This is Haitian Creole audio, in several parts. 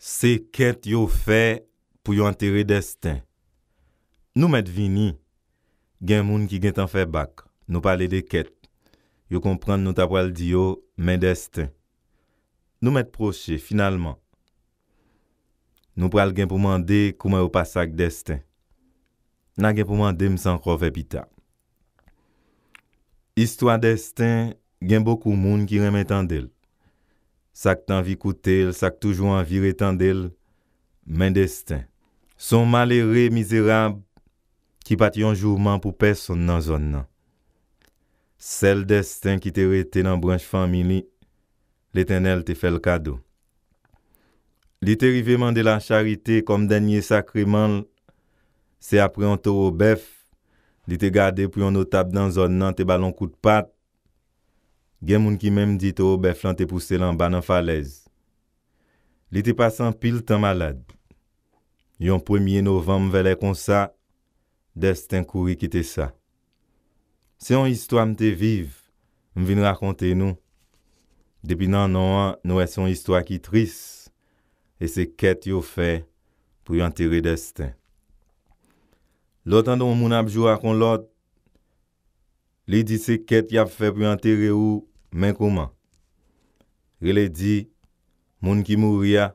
Se ket yo fe pou yo anteri Destin. Nou met vini gen moun ki gen tan fe bak. Nou pale de ket. Yo kompran nou tap wale di yo men Destin. Nou met proche, finalman. Nou pral gen pou mande kouman yo pasa ak Destin. Nan gen pou mande msan kov epita. Istwa Destin gen boku moun ki reme tan del. Sak tanvi koute el, sak toujou anvi reten de el, men desten. Son malere mizerab ki pati yon jouvman pou peson nan zon nan. Sel desten ki te rete nan branj famini, le tenel te fel kado. Li te riveman de la charite kom denye sakriman, se apre yon toro bef. Li te gade pri yon otap nan zon nan te balon kout pat. Gen moun ki menm di to, be flan te pousse lan ban nan falez. Li te pasan pil tan malad. Yon premye novem velè kon sa, Destin kouri kite sa. Se yon histwa mte viv, m vin rakonte nou. Depi nan nou, nou e es yon histwa ki tris, e se ket yo fe, pou yon tere Destin. Lot an don moun apjou akon lot, li di se ket yo fe pou yon tere ou, Men kouman. Rile di, moun ki mouri ya.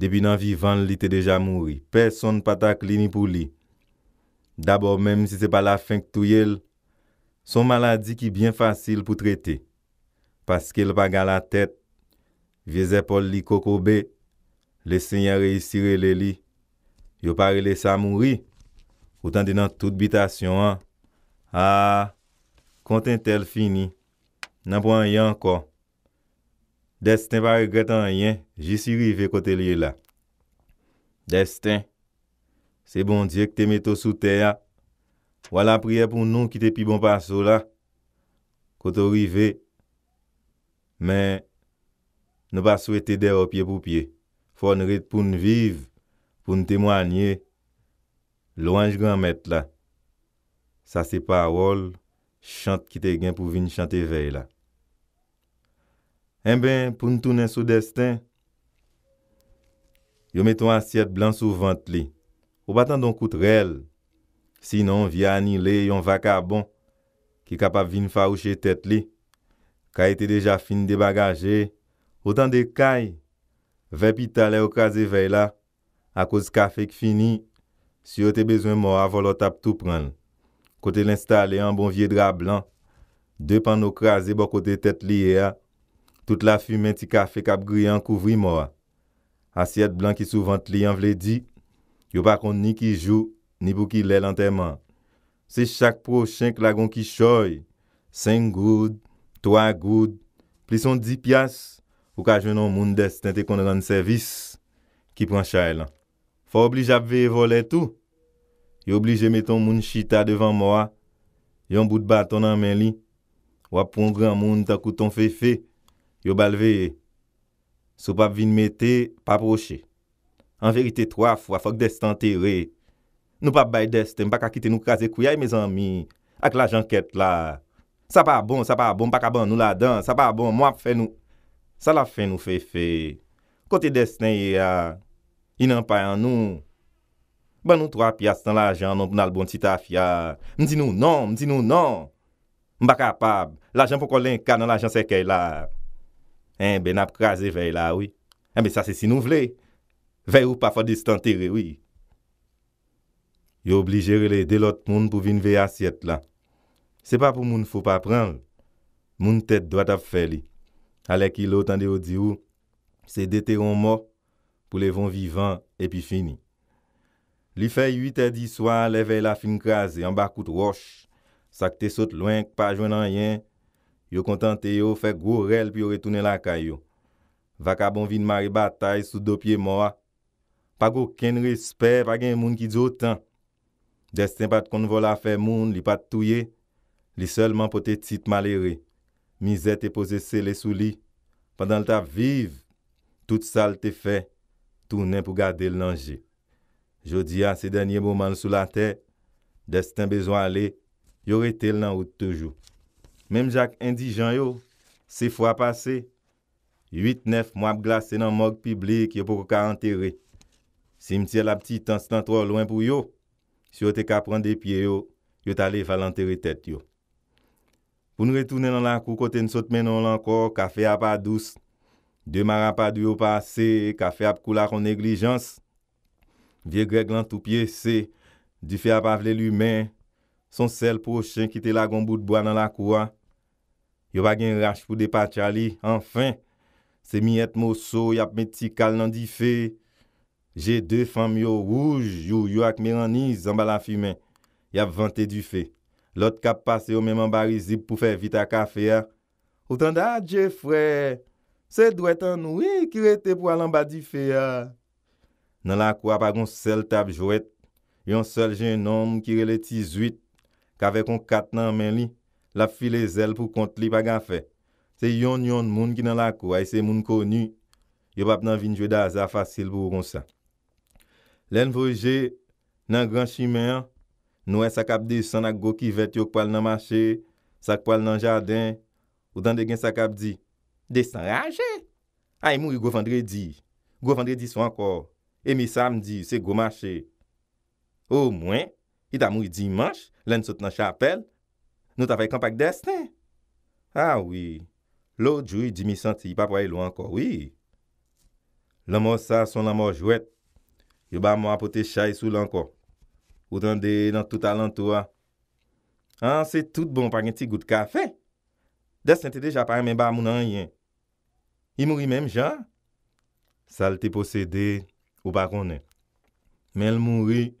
Depi nan vivan li te deja mouri. Person pa tak lini pou li. Dabor menm si se pa la fink touyel. Son maladi ki bien fasil pou trete. Paske l pa gala tet. Vyeze pol li kokobe. Le senya reisi rele li. Yo pa rele sa mouri. Ou tan de nan tout bitasyon an. Ha! Konten tel fini. nan pou an yon kon. Destin pa regret an yon, jisi rive kote liye la. Destin, se bon diye ki te meto sou te ya, wala priye pou nou ki te pi bon paso la, kote rive, men, nou pa sou ete dero piye pou piye. Fon rite pou nou vive, pou nou temwanye, louanj gen met la. Sa se parol, chante ki te gen pou vin chante vey la. En eh ben, pou n'tounen sou desten, yo met ton asyet blan sou vant li, ou batan don kout rel, si non, vi anile yon vakabon, ki kapap vin farouche tet li, ka ete deja fin debagaje, ou tan de kay, vepita le okraze vey la, a kouz ka fek fini, si yo te bezwen mou avolot ap tou pran, kote l'instale an bon vie dra blan, de pan okraze bo kote tet li ea, Tout la fume ti kafe kap gri an kouvri mwa. Asyat blan ki souvant li an vle di, yo pa kont ni ki jou, ni pou ki lè lantèman. Se chak prochen klagon ki choy, sen goud, toa goud, pli son di pias, ou ka jenon moun desten te kon rande servis, ki pran chay lan. Fa oblij ap ve volè tou, yo oblij eme ton moun chita devan mwa, yon bout baton nan men li, wap pran moun takou ton fefe, Yo balve, sou pap vin mette, pap roche. An verite, 3 fwa, fwa k destan tere. Nou pap bay destan, mbak akite nou kaze kouyay, me zanmi, ak l'ajan ket la. Sa pa bon, sa pa bon, mbak abon nou la dan, sa pa bon, mwap fe nou, sa la fe nou fe fe. Kote destan ye ya, inan payan nou. Ban nou 3 piastan l'ajan, nou bunal bon si ta fya. Mdi nou non, mdi nou non. Mbak apab, l'ajan pou kolen ka nan l'ajan sekey la. En, eh, ben ap kraze vey la ouy. Eh, en, be sa se sinou vle. Vey ou pa fwa distan tere ouy. Yo obligere le delot moun pou vin vey asyet la. Se pa pou moun fwo pa pran. Moun tet doat ap fwe li. Ale ki lo tande ou di ou. Se dete yon mok pou le von vivan epi fini. Li fwe yi te di swa le vey la fin kraze. An bakout wosh. Sak te sot lwenk pa jwen an yen. Yo kontante yo fek gwo rel pi yo retounen lakay yo. Vaka bon vin mari batay sou do pye mwa. Pa gwo ken risper, pa gen moun ki djotan. Destin pat kon vola fe moun, li pat touye. Li selman po te tit malere. Mize te pose se le sou li. Padan ta viv, tout sal te fe. Tounen pou gade l nanje. Jodi a se denye mouman sou la te. Destin bezwa le, yo rete l nanout tejou. Mem jak indijan yo, se fwa pase, 8-9 mwap glase nan mok piblik, yo pou kwa anteri. Si mtie la pti, tans tan tro lwen pou yo, si yo te ka pran de pie yo, yo tali val anteri tet yo. Pou nou retoune nan la kou kote nsot menon lankor, kafe apadous, demar apadou yo pase, kafe apkou la kon neglijans, vie Greg lantou pie se, di fe apavle lumen, Son sel prochen ki te la gombo d'boa nan la kwa. Yo bagen rach pou depa tchali. Anfen, se mi et moso yap meti kal nan di fe. Je de fam yo rouge, yo yo ak meraniz anba la fimen. Yap vante di fe. Lot kap pase yo menman barizib pou fe vit a kafe ya. O tan da, je fre, se dwet anoui ki rete pou alan ba di fe ya. Nan la kwa bagen sel tab jwet. Yon sel jen nom ki rele ti zuit. Kave kon kat nan men li, la fil e zel pou kont li pa gan fe. Se yon yon moun ki nan la kou, ay se moun koni, yo pap nan vinjwe da aza fasil pou kon sa. Len vroje, nan gran chimè, nou e sakap desan ak go kivet yo kpal nan mache, sakpal nan jaden, ou dan de gen sakap di, desan raje, ay mou yu go vendredi, go vendredi sou ankor, emi sam di, se go mache. Ou mwen, I ta mou di manj, lèn sot nan chapel. Nou ta fèy kompèk desnen. A ah wè, lò djou y di mi senti, y pa pwèy lò anko, wè. Lè mò sa, son lè mò jwèt. Yo ba mò apote chay sou l'anko. O tande nan tout alantouwa. An, ah, se tout bon par gen ti gout kafe. Desnen te de japare men ba mounan yè. I mouri menm jan. Salte posede ou pa konen. Men mouri mounen.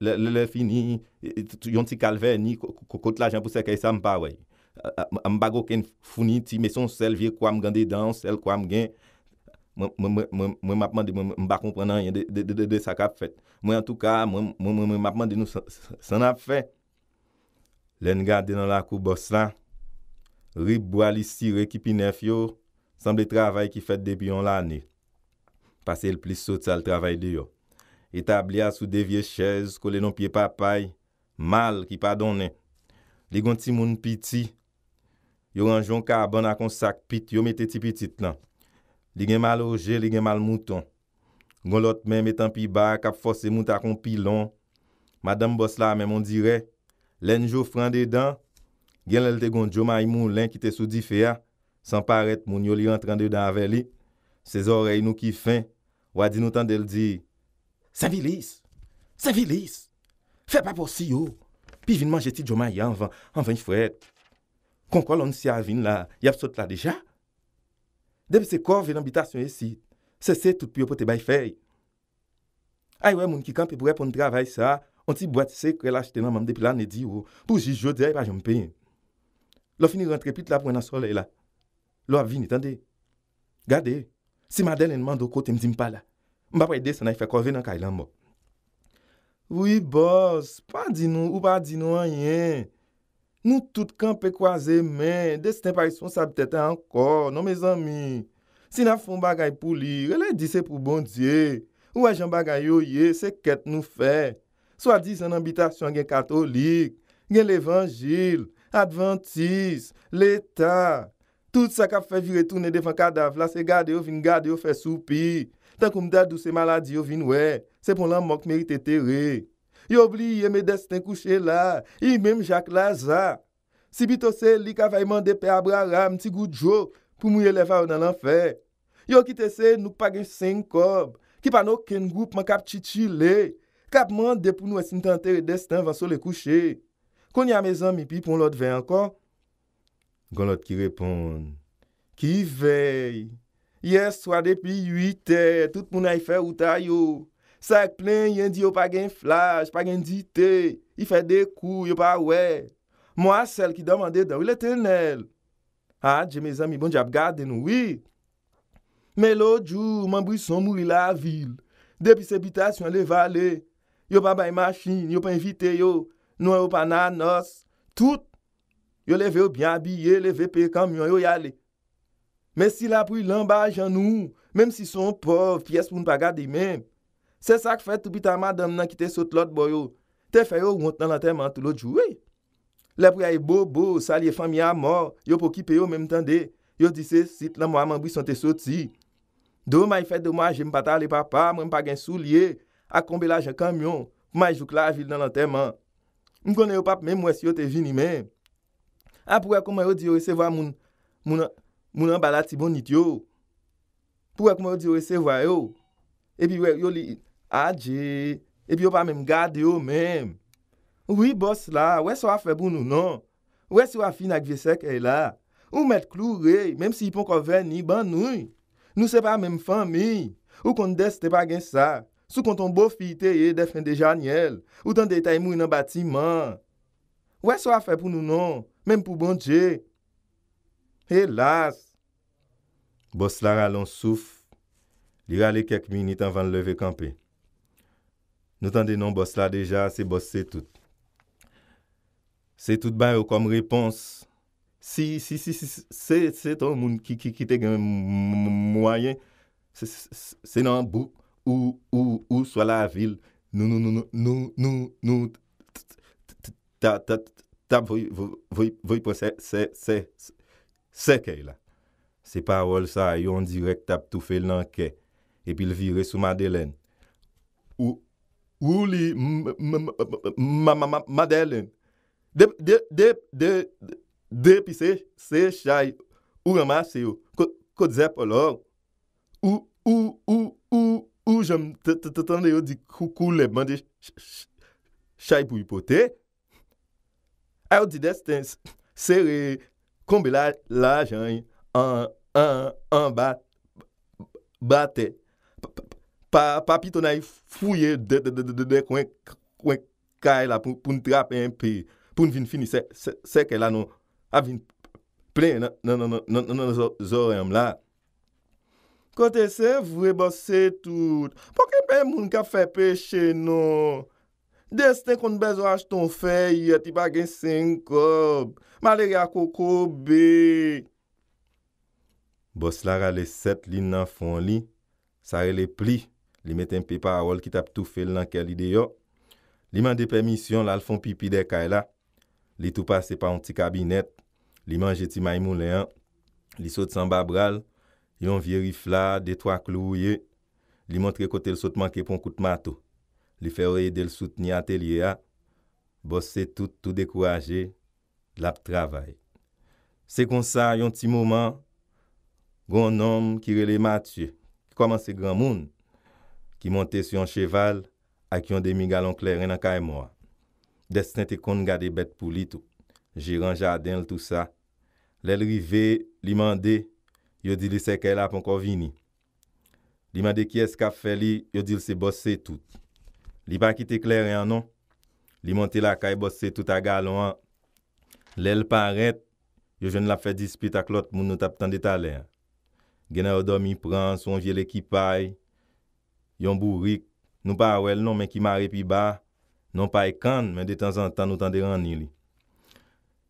Lele fi ni, yon ti kalve ni, kote la jan pou se keye sa mpa wey. Mba go ken founi ti meson sel viye kwa mgan de dans, sel kwa mgen. Mwen mba kompwena de sa kap fet. Mwen mba mwen mba mwende nou san ap fe. Le nga de nan la kou bos la, rib wali si re ki pine f yo, san de travay ki fet debi yon la ni. Pase l plis sot sa l travay di yo. Etabli a sou de vie chèz, kolè non pie papay, mal ki pa donè. Li gon ti moun piti, yo ranjon karbon a kon sak piti, yo meteti piti tlan. Li gen mal oje, li gen mal mouton. Gon lot men metan pi bak, kap fose moun ta kon pilon. Madame Bosla men moun dire, len jo fran de dan, gen lel te gon djoma imoun len ki te sou di fea, san paret moun yo li rentran de dan ve li. Se zorey nou ki fin, wadi nou tan del di, Se vilis, se vilis, fe pa porsi yo, pi vin manje ti djoma ya anvan, anvan yi fwet. Konkwa lon si a vin la, yap sot la deja? Depi se kor vin l'ambitasyon yesi, se se tout pi yo pou te bay fey. Aywe moun ki kanpe pou repon travay sa, onti bwati se kre la chiten anman depi la nedi yo, pou ji jodi a yi pa jompe. Lofi ni rentre pit la pou enan sole la, lofi vin itande, gade, si madel en mando kote mzim pala. Mba pre de se na ife kove nan kailan mo. Ou i bos, pa di nou, ou pa di nou an yen. Nou tout kanpe kwa ze men, de se ten pa isponsab tete an kor, nou me zan mi. Si na fon bagay pou li, ou e di se pou bon diye. Ou e jan bagay yo ye, se ket nou fe. So a di se nan ambitasyon gen katolik, gen levangil, adventis, leta. Tout sa ka fe viretounen devan kadaf la, se gade yo vingade yo fe supi. tan koum dadou se maladi yo vinwe, se pon lan mok merite tere. Yo bli ye me desten kouche la, i menm jak la za. Sibito se li ka vay mande pe abrara, mti goudjou, pou mou ye levaw nan lan fe. Yo kite se nou pagen sen kob, ki pa nou ken goup man kap titile, kap mande pou nou esin tan tere desten vansou le kouche. Koni a mezan mi pi pon lot vey anko? Gon lot ki repon, ki vey! Yeswa depi yu ite, tout mounay fe uta yo. Sa ek plen yen di yo pa gen flaj, pa gen dite. Y fe dekou, yo pa we. Mwa sel ki damande dan, wile tenel. Adje, ah, me zami, bon jab gade nou wile. Me lo djou, mambou yi som mou yi la vil. Depi sepitasyon le vale, yo pa bay machin, yo pa invite yo. Nou yo pa nanos, tout. Yo leve yo byan biye, leve pe kamyon, yo yale. Mè si la pou y lan ba jan nou, mèm si son pou, fyes pou nou pa gade y mèm. Se sa k fèd toupi ta madan nan ki te sot lot boyo, te fè yo yon nan lantèman tout lò djou. Le pou ya y bo bo, salye fami ya mò, yo pou kipe yo mèm tande, yo disè si tlan mwa mambou yon te sot si. Do mè y fèd do mwa jèm pata le papa, mèm pa gen sou liye, akombe la jan kamyon, mèm jok la vil nan lantèman. M m'm konen yo pap mèm mwè si yo te vini mèm. A pou ya kou mè yo diyo y se vwa moun an Moun an bala ti bon nityo. Pou wek mou di yo ese vwa yo. E pi wek yo li adje. E pi yo pa mem gade yo mem. Ou i bos la. Ou e so afe pou nou nan. Ou e si ou a fin ak visek e la. Ou met klou rey. Mem si y pon kover ni ban nou. Nou se pa mem fami. Ou kon de se te pa gen sa. Sou konton bo fite ye defende janyele. Ou tan detay moun nan batiman. Ou e so afe pou nou nan. Mem pou bon je. Helas. Bos la ralonsouf, li rale kek minute anvan leve kampe. Nou tan de nan bos la deja, se bos se tout. Se tout bayou kom repons. Si, si, si, si, se, se ton moun ki kite gen mwoyen. Se nan bou, ou, ou, ou, so la vil. Nou, nou, nou, nou, nou, nou, nou, nou. Ta, ta, ta, ta, ta, ta, ta, ta, ta, ta, ta, ta, ta, ta, ta. Se parol sa yon direk tap toufe l nanke, epi l vire sou Madelene. Ou li Madelene, depi se chay ou ramase yo, kodze pa lor, ou jom tatande yo di koukou lebman de chay bouy pote, e ou di desten se re kombela la janyen, An bat, batè, papi ton a y fuyè dekwen kèy la pou n' trapè yon pi, pou n' vin finisèkè la nou, a vin plè nan zò rem la. Kote se vwe bò se tout, pokè pe moun ka fè peche nou? Destè kon bezo ach ton fè yè, ti bagè sen kob, malè yakoko bèk. Bos la rale set li nan fon li, sa re le pli, li met en pe parol ki tap toufe lanker li de yo, li mande permisyon la l fon pipi de kay la, li tou pase pa an ti kabinet, li manje ti maymou le an, li sot san babral, yon vie rifla, de twa klo ou ye, li montre kote l sot manke pon kout mato, li fe ore yede l sot ni atelier ya, bos se tout tout dekouraje, la p travay. Se kon sa yon ti mouman, Gon nom ki rele matye, Koman se gran moun, Ki monte si yon cheval, A ki yon demi galon kleren an ka e mwa. Destin te kon gade bet pou li tou, Jiran jaden l tout sa, Lèl rive, li mande, Yo di li seke la pon kon vini. Li mande ki eska fe li, Yo di li se bosse tout. Li pa kite kleren an non, Li monte la ka e bosse tout a galon an, Lèl paret, Yo jen la fe dispi ta klot, Moun nou tap tan de ta lèr. Genè o domi pran, son jel ekipay, yon bou rik, nou pa wèl nou men ki mare pi ba, nou pay kan men de tan zan tan nou tan de ran nili.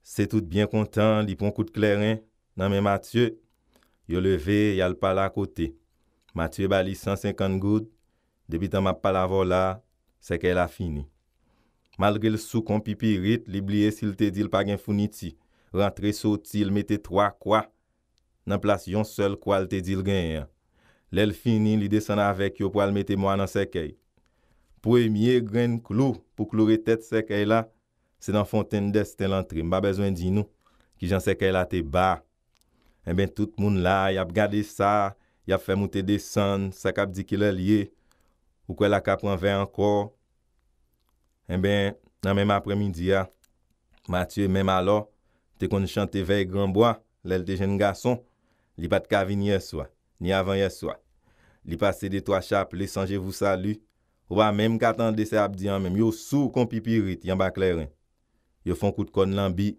Se tout bien kontan, li pon kout kleren, nan men Matye, yo leve, yal pa la kote. Matye bali 150 goud, debi tan ma pa la vola, se ke la fini. Malre l sou kon pipi rit, li bliye sil te dil pa gen funiti, rentre soti, l mette 3 kwa. nan plas yon sel kwa al te dil genyen. Lèl finin, li desan avèk yo pou al mette mwa nan sekey. Premye gren klo pou klo re tèt sekey la, se nan fonten de stèl antre. Mba bezwen di nou ki jan sekey la te ba. En eh ben, tout moun la, yap gade sa, yap fè moutè desan, sakap di kilèl ye, ou kwe la kapran vè ankor. En eh ben, nan mèm apremidia, matye mèm alò, te kon chante vey granboa, lèl te jen gason. Li pat kavi ni yeswa, ni avan yeswa. Li pase de to a chap, lesanje vou salu. Ouwa, menm katande se ap diyan menm, yo sou kon pipirit, yon bakleren. Yo fon kout kon lanbi,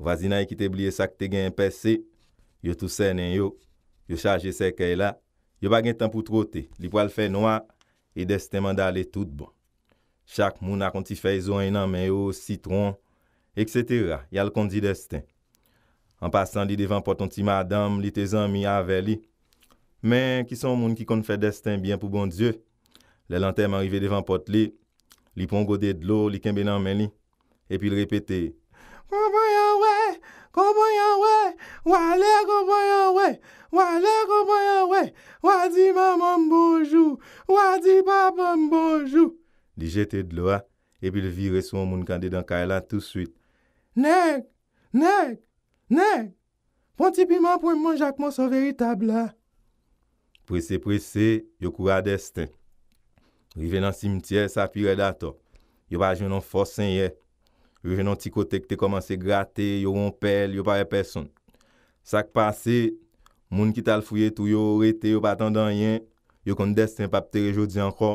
wazina yi e ki te bliye sak te gen yon pesse. Yo tou senen yo, yo chaje se key la. Yo bagen tan pou trote, li po al fey noa, e destenman da ale tout bon. Chak moun akonti fey zo enan men yo, sitron, eksetera, yal kondi desten. An pasan li devan poton ti madam, li te zanmi ave li. Men, ki son moun ki kon fè desten byen pou bon Diyo. Le lanterman rive devan pot li, li pon gode dlo, li kembe nan men li. Epi li repete. Kouboyan we, kouboyan we, wale kouboyan we, wale kouboyan we, wale di mamam bojou, wale di papam bojou. Li jete dlo a, epi li vire son moun kande dan kaya la tout suite. Nek, nek. Nè, pon ti piman pou mwen jakman son veritab la. Presè, presè, yo kouwa destè. Rive nan simitè, sapi reda to. Yo pa jenon fòs sen ye. Yo jenon ti kote k te komanse gratè, yo ron pel, yo pa re person. Sak pasè, moun ki tal fouye tou yo, rete yo patan dan yen. Yo kon destè pap tere jodi anko.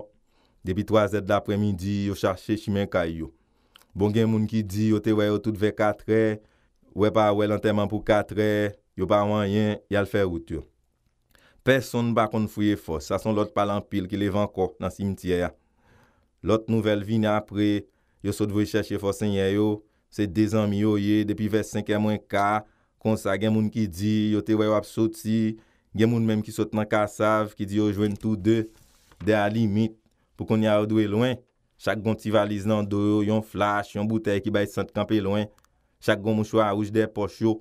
Depi 3 zè d'apremidi, yo chache chimen kay yo. Bon gen moun ki di, yo te wè yo tout ve 4è. Wè pa wè lantèman pou katre, yo ba wanyen, yal fè wout yo. Personn ba kon fwye fòs, sa son lot palampil ki lè vankò nan simtiyè ya. Lot nouvel vini apre, yo sot wè chèche fòs enye yo, se de zanmi yo ye, depi vè sènke mwen ka, konsa gen moun ki di, yo te wè wap soti, gen moun mèm ki sot nan kasav, ki di yo jwen tout de, de a limit pou kon yaw dwe lwen, chak gonti valiz nan do yo, yon flash, yon bouteye ki bay sante kampe lwen, Chak gom mou chwa arouj de poch yo,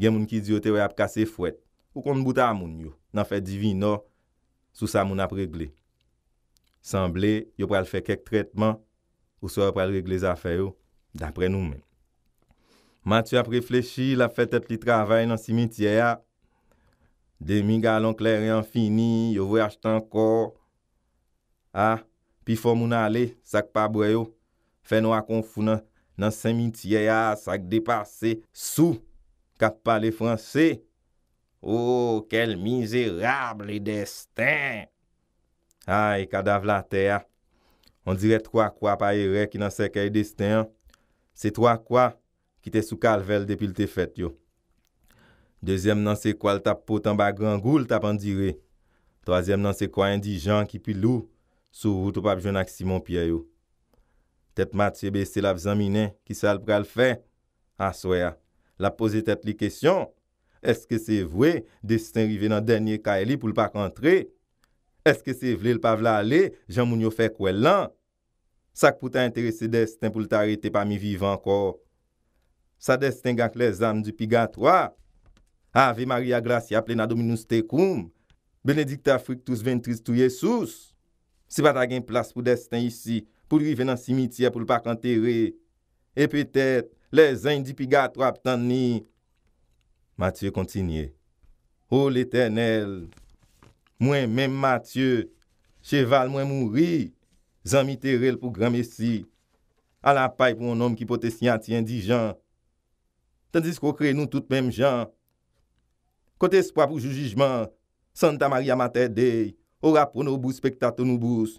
gen moun ki diote wè ap kase fwet. Ou kon mbouta amoun yo, nan fè divi no, sou sa moun ap regle. Samble, yo pral fè kek tretman, ou sou yo pral regle zafè yo, dapre nou men. Matu ap reflechi, la fè tepli travay nan simitye ya, demi galon klerian fini, yo vwe achet ankor, a, pi fò moun ale, sak pa bwe yo, fè nou akonfou nan nan semitye yas ak depase sou kap pale franse. Ou, oh, kel mizerable desten! Ay, kadav la teya, on dire troa kwa pa ere ki nan sekeye desten, se troa kwa ki te sou kalvel depil te fet yo. Dezyem nan se kwa l tap potan ba gran goul tap an dire, toazyem nan se kwa indijan ki pi lou, sou voutou pap joun ak Simon Pia yo. Tèt matye bè sè la vizan minè, ki sè al pral fè. Aswe, ah, la pose tèt li kèsyon. Eske sè vwe, destin rive nan denye kaeli pou l'pak antre? Eske sè vle l'pavla ale, jan moun yo fè kwen lan? Sak pou tè interese destin pou l'te arete pa mi vive ankor? Sa destin gank lè zanm di pigatwa? Ave Maria Gracia plenadou minous te koum? Benedikte Afrik tous ventris tou yesous? Si pat agen plas pou destin isi, pou li ven nan simitye pou l'park anterre, e petèt lè zan di pigat wap tan ni. Mathieu kontinye, ou l'Eternel, mwen men Mathieu, cheval mwen mouri, zan mi terrel pou gran Messi, alan pay pou un om ki potè sinyati indijan, tandis kou kre nou tout mem jan. Kote spwa pou jujijman, Santa Maria mater dey, ou rap pou nou bous pekta tou nou bous,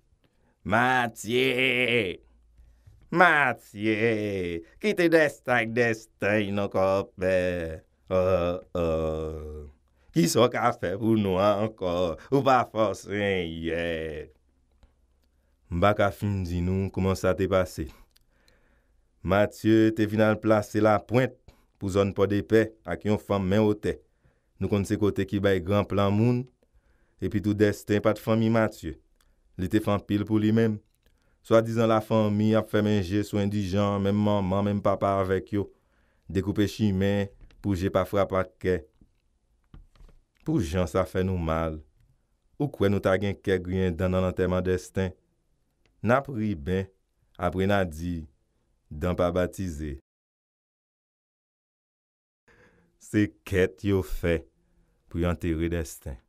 Matye, Matye, ki te destek destek nou ka pe? Ho, oh, oh. ho, ki sou ka fe pou nou an kon? Ou pa fos renye? Mbak a fin zinou, kouman sa te pase? Matye te vinan plase la pointe pou zon po depe ak yon fam men o te. Nou kon se kote ki bay gran plan moun, epi tou destek pat fami Matye. Li te fan pil pou li men. So a dizan la fan mi ap fè menje sou en di jan, men man, men papa avek yo. Dekoupe chi men, pou je pa fra pa ke. Pou jan sa fè nou mal. Ou kwen nou ta gen ke gwen dan nan anterman destan. Na pri ben, apre na di, dan pa batize. Se ket yo fè pou yon teri destan.